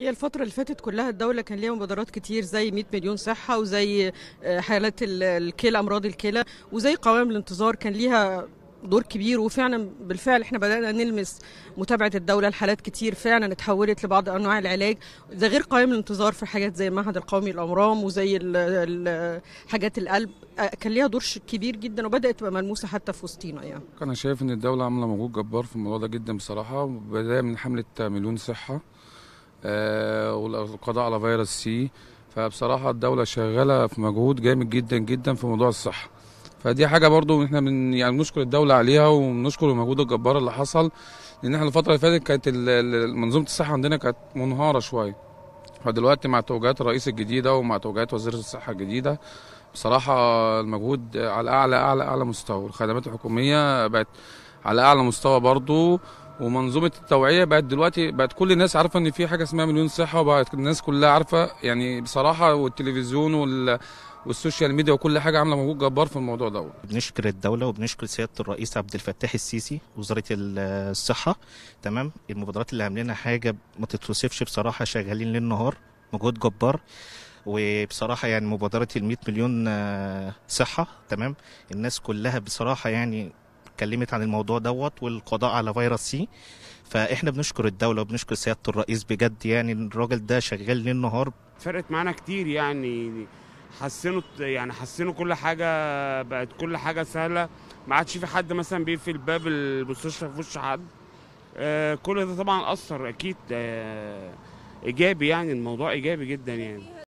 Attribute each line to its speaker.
Speaker 1: هي الفترة اللي فاتت كلها الدولة كان ليها مبادرات كتير زي 100 مليون صحة وزي آه، حالات الكلى أمراض الكلى وزي قوائم الانتظار كان ليها دور كبير وفعلا بالفعل احنا بدانا نلمس متابعه الدوله لحالات كتير فعلا اتحولت لبعض انواع العلاج ده غير قائم الانتظار في حاجات زي المعهد القومي للامراض وزي حاجات القلب آه، كان ليها دور كبير جدا وبدات تبقى ملموسه حتى في وسطينا يعني
Speaker 2: انا شايف ان الدوله عامله مجهود جبار في الموضوع ده جدا بصراحه بدايه من حمله مليون صحه آه، والقضاء على فيروس سي فبصراحه الدوله شغاله في مجهود جامد جدا جدا في موضوع الصحه فدي حاجه برضو احنا من يعني بنشكر الدوله عليها وبنشكر المجهود الجبار اللي حصل لان احنا الفتره اللي فاتت كانت منظومه الصحه عندنا كانت منهاره شويه فدلوقتي مع توجيهات الرئيس الجديده ومع توجيهات وزير الصحه الجديده بصراحه المجهود على اعلى اعلى اعلى مستوى الخدمات الحكوميه بقت على اعلى مستوى برضو ومنظومه التوعيه بقت دلوقتي بقت كل الناس عارفه ان في حاجه اسمها مليون صحه وبقت الناس كلها عارفه يعني بصراحه والتلفزيون وال والسوشيال ميديا
Speaker 3: وكل حاجه عامله مجهود جبار في الموضوع دوت. بنشكر الدوله وبنشكر سياده الرئيس عبد الفتاح السيسي وزاره الصحه تمام المبادرات اللي عاملينها حاجه ما تتوصفش بصراحه شغالين ليل نهار مجهود جبار وبصراحة يعني مبادرة ال 100 مليون آه، صحة تمام الناس كلها بصراحة يعني اتكلمت عن الموضوع دوت والقضاء على فيروس سي فاحنا بنشكر الدوله وبنشكر سياده الرئيس بجد يعني الراجل ده شغال ليل نهار
Speaker 4: فرقت معانا كتير يعني حسنوا يعني حسنوا كل حاجه بقت كل حاجه سهله ما عادش في حد مثلا بيقفل باب المستشفى في وش حد آه كل ده طبعا اثر اكيد آه ايجابي يعني الموضوع ايجابي جدا يعني